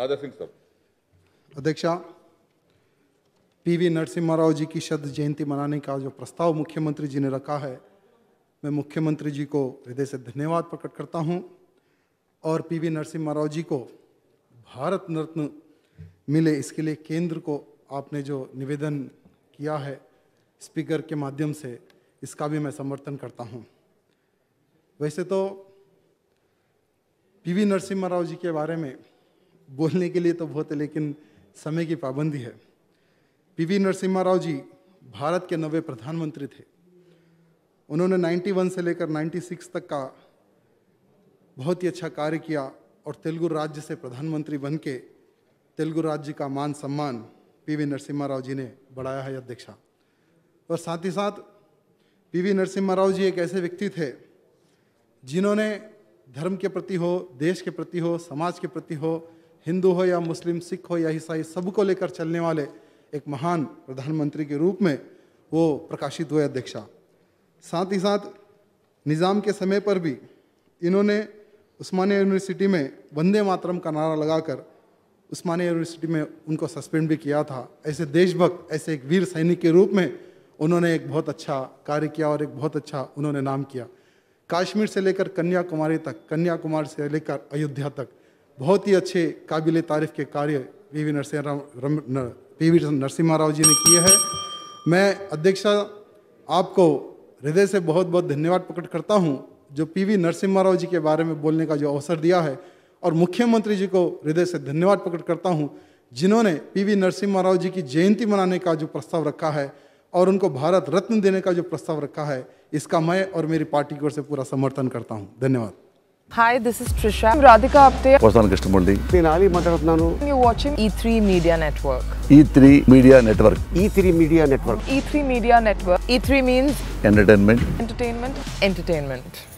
राजा सिंह साहब अध्यक्ष P V Narasimha Rao ji की शत जयंती मनाने का जो प्रस्ताव मुख्यमंत्री जी ने रखा है मैं मुख्यमंत्री जी को हृदय से धन्यवाद प्रकट करता हूँ और पी वी नरसिम्हा राव जी को भारत रत्न मिले इसके लिए केंद्र को आपने जो निवेदन किया है स्पीकर के माध्यम से इसका भी मैं समर्थन करता हूँ वैसे तो पी वी नरसिम्हा राव जी के बारे में बोलने के लिए तो बहुत है लेकिन समय की पाबंदी है पीवी नरसिम्हा राव जी भारत के नवे प्रधानमंत्री थे उन्होंने 91 से लेकर 96 तक का बहुत ही अच्छा कार्य किया और तेलुगु राज्य से प्रधानमंत्री बन के तेलुगु राज्य का मान सम्मान पीवी नरसिम्हा राव जी ने बढ़ाया है अध्यक्षा और साथ ही साथ पीवी नरसिम्हा राव जी एक ऐसे व्यक्ति थे जिन्होंने धर्म के प्रति हो देश के प्रति हो समाज के प्रति हो हिंदू हो या मुस्लिम सिख हो या ईसाई सबको लेकर चलने वाले एक महान प्रधानमंत्री के रूप में वो प्रकाशित हुए अध्यक्षा साथ ही साथ निज़ाम के समय पर भी इन्होंने उस्मानिया यूनिवर्सिटी में वंदे मातरम का नारा लगाकर उस्मानिया यूनिवर्सिटी में उनको सस्पेंड भी किया था ऐसे देशभक्त ऐसे एक वीर सैनिक के रूप में उन्होंने एक बहुत अच्छा कार्य किया और एक बहुत अच्छा उन्होंने नाम किया कश्मीर से लेकर कन्याकुमारी तक कन्याकुमारी से लेकर अयोध्या तक बहुत ही अच्छे काबिल तारीफ के कार्य P V Narsingh Ram P V Narasimha Rao ji ने किए हैं मैं अध्यक्षा आपको हृदय से बहुत बहुत धन्यवाद प्रकट करता हूँ जो पी वी नरसिम्हा राव जी के बारे में बोलने का जो अवसर दिया है और मुख्यमंत्री जी को हृदय से धन्यवाद प्रकट करता हूँ जिन्होंने पी वी नरसिम्हा राव जी की जयंती मनाने का जो प्रस्ताव रखा है और उनको भारत रत्न देने का जो प्रस्ताव रखा है इसका मैं और मेरी पार्टी की ओर से पूरा समर्थन करता हूँ धन्यवाद hi this is Trisha Radhika Apte వస్తాను కృష్ణమూర్తి నేను ఆలి మాట్లాడుతున్నాను you watching E three media network E three media network E three media network E three media network E three means entertainment entertainment entertainment